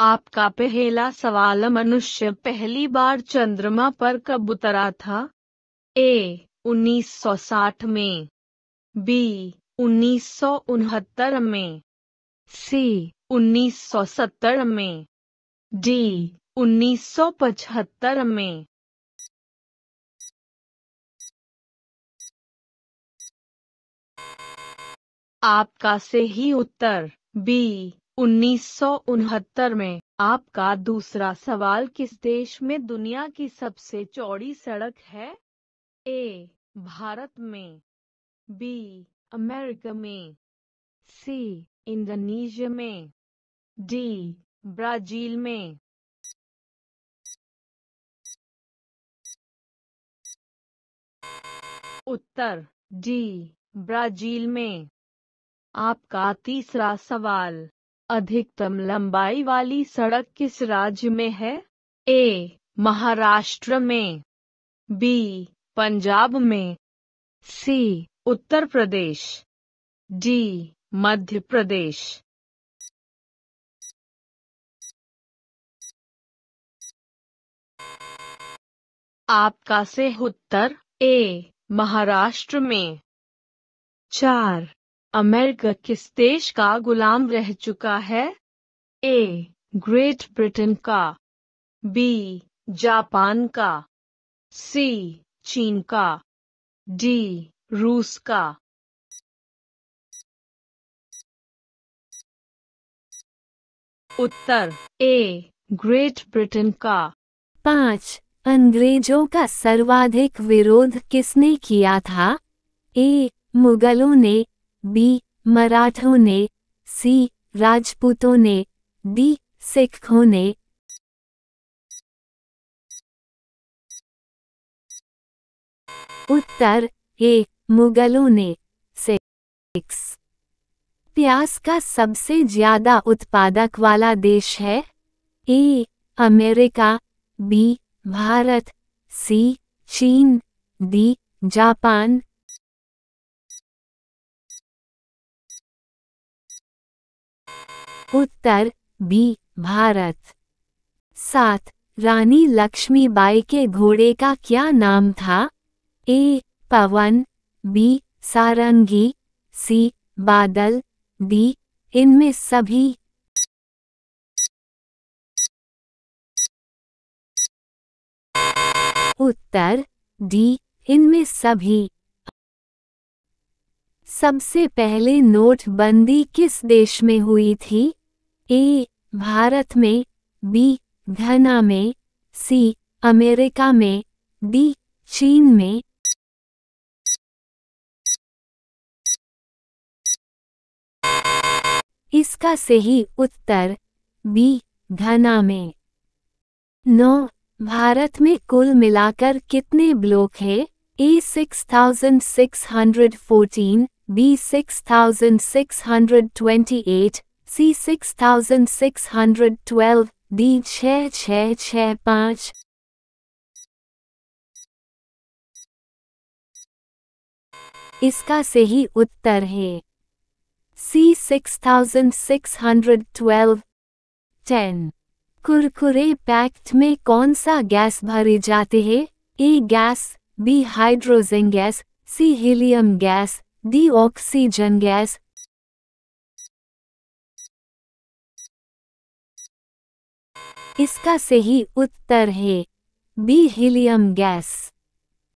आपका पहला सवाल मनुष्य पहली बार चंद्रमा पर कब उतरा था ए 1960 में बी उन्नीस में सी 1970 में डी 1975 में आपका सही उत्तर बी उन्नीस में आपका दूसरा सवाल किस देश में दुनिया की सबसे चौड़ी सड़क है ए भारत में बी अमेरिका में सी इंडोनेशिया में डी ब्राजील में उत्तर डी ब्राजील में आपका तीसरा सवाल अधिकतम लंबाई वाली सड़क किस राज्य में है ए महाराष्ट्र में बी पंजाब में सी उत्तर प्रदेश डी मध्य प्रदेश आपका से उत्तर ए महाराष्ट्र में चार अमेरिका किस देश का गुलाम रह चुका है ए ग्रेट ब्रिटेन का बी जापान का सी चीन का डी रूस का उत्तर ए ग्रेट ब्रिटेन का पांच अंग्रेजों का सर्वाधिक विरोध किसने किया था ए मुगलों ने बी मराठों ने सी राजपूतों ने डी सिखों ने उत्तर ए मुगलों ने सिक्स प्यास का सबसे ज्यादा उत्पादक वाला देश है A America B Bharat C चीन डी जापान उत्तर बी भारत सात रानी लक्ष्मीबाई के घोड़े का क्या नाम था ए पवन बी सारंगी सी बादल डी इनमें सभी उत्तर डी इनमें सभी सबसे पहले नोटबंदी किस देश में हुई थी ए भारत में बी घना में सी अमेरिका में डी चीन में इसका सही उत्तर बी घना में नौ भारत में कुल मिलाकर कितने ब्लॉक है A six thousand six hundred fourteen B six thousand six hundred twenty eight C six thousand six hundred twelve D छ छ छ पाँच इसका सही उत्तर है C six thousand six hundred twelve ten Kurkure packet में कौन सा गैस भरे जाते हैं A gas B hydrogen gas C helium gas D oxygen gas इसका सही उत्तर है बी हीलियम गैस